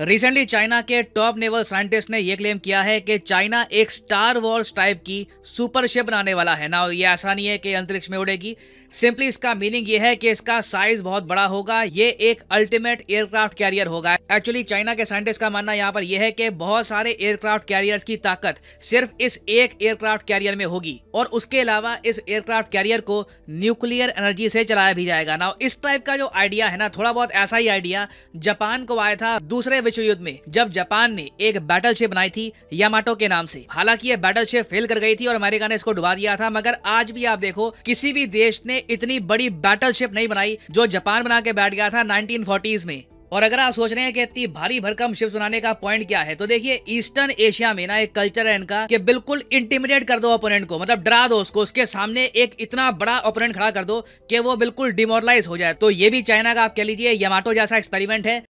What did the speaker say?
recently China के top naval scientist ने यह क्लेम किया है कि चाइना एक स्टार वॉर्स टाइप की सुपर शिप बनाने वाला है ना ये ऐसा नहीं है कि अंतरिक्ष में उड़ेगी सिंपली इसका मीनिंग ये है कि इसका साइज बहुत बड़ा होगा ये एक अल्टीमेट एयरक्राफ्ट कैरियर होगा एक्चुअली चाइना के साइंटिस्ट का मानना यहाँ पर यह है कि बहुत सारे एयरक्राफ्ट कैरियर की ताकत सिर्फ इस एक एयरक्राफ्ट कैरियर में होगी और उसके अलावा इस एयरक्राफ्ट कैरियर को न्यूक्लियर एनर्जी से चलाया भी जाएगा ना इस टाइप का जो आइडिया है ना थोड़ा बहुत ऐसा ही आइडिया जापान को आया था दूसरे विश्व युद्ध में जब जापान ने एक बैटल शिप बनाई थी यामाटो के नाम से हालांकि ये बैटल शिप फेल कर गई थी और अमेरिका ने इसको डुबा दिया था मगर आज भी आप देखो किसी भी देश ने इतनी बड़ी बैटल शिप नहीं बनाई जो जापान बना के बैठ गया था नाइनटीन में और अगर आप सोच रहे हैं कि इतनी भारी भरकम शिप्स बनाने का पॉइंट क्या है तो देखिए ईस्टर्न एशिया में ना एक कल्चर है इनका कि बिल्कुल इंटिमिडेट कर दो ओपोनेंट को मतलब डरा दो उसको उसके सामने एक इतना बड़ा ओपोनेंट खड़ा कर दो कि वो बिल्कुल डिमोरलाइज हो जाए तो ये भी चाइना का आप कह लीजिए यमाटो जैसा एक्सपेरिमेंट है